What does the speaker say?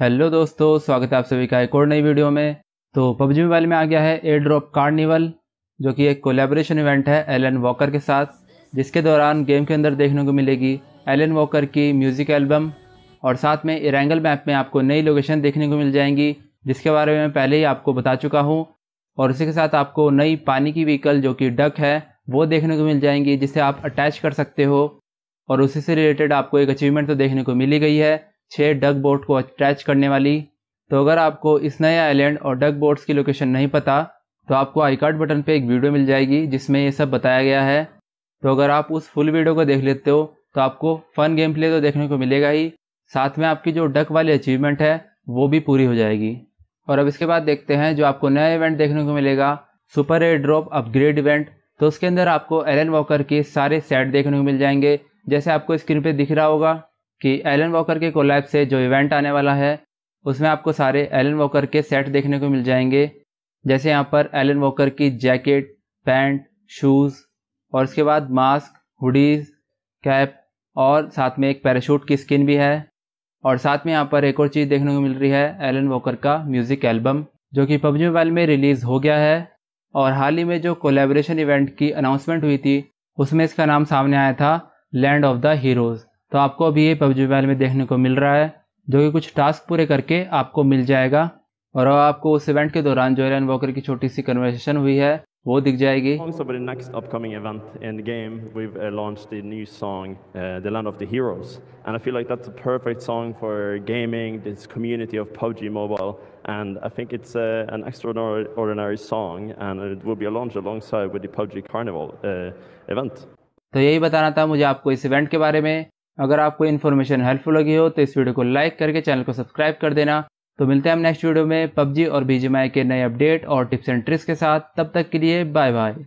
hello दोस्तों स्वागत है आप सभी का एक और नई वीडियो में तो पबजी मोबाइल में आ गया है एयर ड्रॉप कार्निवल जो कि एक कोलेब्रेशन इवेंट है एलन वॉकर के साथ जिसके दौरान गेम के अंदर देखने को मिलेगी एलन वॉकर की म्यूज़िक एल्बम और साथ में इरेंगल मैप में आपको नई लोकेशन देखने को मिल जाएंगी जिसके बारे में मैं पहले ही आपको बता चुका हूँ और इसी के साथ आपको नई पानी की व्हीकल जो कि डक है वो देखने को मिल जाएंगी जिसे आप अटैच कर सकते हो और उसी से रिलेटेड आपको एक अचीवमेंट तो देखने को मिली गई है छः डग बोट को अटैच करने वाली तो अगर आपको इस नए आइलैंड और डग बोट्स की लोकेशन नहीं पता तो आपको आई कार्ड बटन पे एक वीडियो मिल जाएगी जिसमें ये सब बताया गया है तो अगर आप उस फुल वीडियो को देख लेते हो तो आपको फन गेम प्ले तो देखने को मिलेगा ही साथ में आपकी जो डक वाली अचीवमेंट है वो भी पूरी हो जाएगी और अब इसके बाद देखते हैं जो आपको नया इवेंट देखने को मिलेगा super air drop upgrade event तो उसके अंदर आपको एलन वॉकर के सारे सेट देखने को मिल जाएंगे जैसे आपको स्क्रीन पे दिख रहा होगा कि एलन वॉकर के कोलैब से जो इवेंट आने वाला है उसमें आपको सारे एलन वॉकर के सेट देखने को मिल जाएंगे जैसे यहाँ पर एलन वॉकर की जैकेट पैंट शूज़ और उसके बाद मास्क हुडीज कैप और साथ में एक पैराशूट की स्किन भी है और साथ में यहाँ पर एक और चीज़ देखने को मिल रही है एलन वॉकर का म्यूज़िक एल्बम जो कि पबजी मोबाइल में रिलीज़ हो गया है और हाल ही में जो कोलेब्रेशन इवेंट की अनाउंसमेंट हुई थी उसमें इसका नाम सामने आया था लैंड ऑफ द हीरोज़ तो आपको अभी ये पबजी मोबाइल में देखने को मिल रहा है जो कि कुछ टास्क पूरे करके आपको मिल जाएगा और अब आपको उस इवेंट के दौरान जो एलन वॉकर की छोटी सी कन्वर्सेशन हुई है वो दिख जाएगी for the next upcoming event in the game we've uh, launched the new song uh, The Land of the Heroes and I feel like that's a perfect song for gaming this community of PUBG Mobile and I think it's uh, an extraordinary song and it will be launched alongside with the PUBG Carnival uh, event तो यही बताना था मुझे आपको इस event के बारे में अगर आपको इन्फॉर्मेशन हेल्पफुल लगी हो तो इस वीडियो को लाइक करके चैनल को सब्सक्राइब कर देना तो मिलते हैं हम नेक्स्ट वीडियो में पबजी और बीजीएमआई के नए अपडेट और टिप्स एंड ट्रिक्स के साथ तब तक के लिए बाय बाय